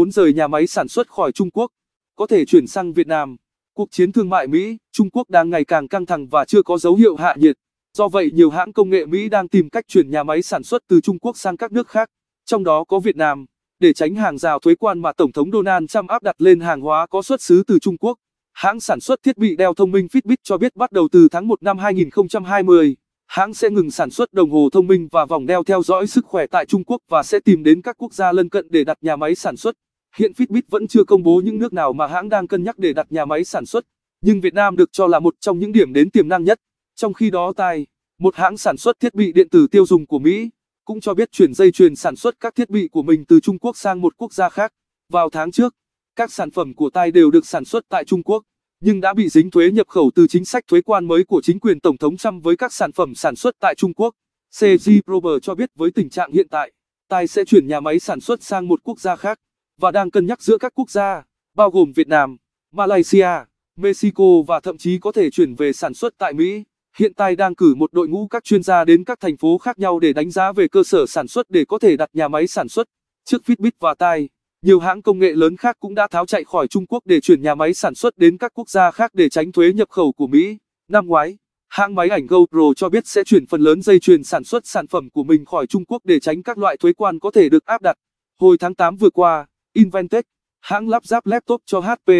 muốn rời nhà máy sản xuất khỏi Trung Quốc, có thể chuyển sang Việt Nam. Cuộc chiến thương mại Mỹ, Trung Quốc đang ngày càng căng thẳng và chưa có dấu hiệu hạ nhiệt. Do vậy, nhiều hãng công nghệ Mỹ đang tìm cách chuyển nhà máy sản xuất từ Trung Quốc sang các nước khác, trong đó có Việt Nam, để tránh hàng rào thuế quan mà Tổng thống Donald Trump áp đặt lên hàng hóa có xuất xứ từ Trung Quốc. Hãng sản xuất thiết bị đeo thông minh Fitbit cho biết bắt đầu từ tháng 1 năm 2020, hãng sẽ ngừng sản xuất đồng hồ thông minh và vòng đeo theo dõi sức khỏe tại Trung Quốc và sẽ tìm đến các quốc gia lân cận để đặt nhà máy sản xuất. Hiện Fitbit vẫn chưa công bố những nước nào mà hãng đang cân nhắc để đặt nhà máy sản xuất, nhưng Việt Nam được cho là một trong những điểm đến tiềm năng nhất. Trong khi đó Tai, một hãng sản xuất thiết bị điện tử tiêu dùng của Mỹ, cũng cho biết chuyển dây chuyền sản xuất các thiết bị của mình từ Trung Quốc sang một quốc gia khác. Vào tháng trước, các sản phẩm của Tai đều được sản xuất tại Trung Quốc, nhưng đã bị dính thuế nhập khẩu từ chính sách thuế quan mới của chính quyền Tổng thống Trump với các sản phẩm sản xuất tại Trung Quốc. CG Prober cho biết với tình trạng hiện tại, Tai sẽ chuyển nhà máy sản xuất sang một quốc gia khác và đang cân nhắc giữa các quốc gia, bao gồm Việt Nam, Malaysia, Mexico và thậm chí có thể chuyển về sản xuất tại Mỹ. Hiện tại đang cử một đội ngũ các chuyên gia đến các thành phố khác nhau để đánh giá về cơ sở sản xuất để có thể đặt nhà máy sản xuất. Trước Fitbit và Tai, nhiều hãng công nghệ lớn khác cũng đã tháo chạy khỏi Trung Quốc để chuyển nhà máy sản xuất đến các quốc gia khác để tránh thuế nhập khẩu của Mỹ. Năm ngoái, hãng máy ảnh GoPro cho biết sẽ chuyển phần lớn dây chuyền sản xuất sản phẩm của mình khỏi Trung Quốc để tránh các loại thuế quan có thể được áp đặt. Hồi tháng 8 vừa qua, Inventec, hãng lắp ráp laptop cho HP,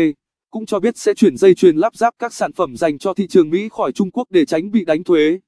cũng cho biết sẽ chuyển dây chuyền lắp ráp các sản phẩm dành cho thị trường Mỹ khỏi Trung Quốc để tránh bị đánh thuế.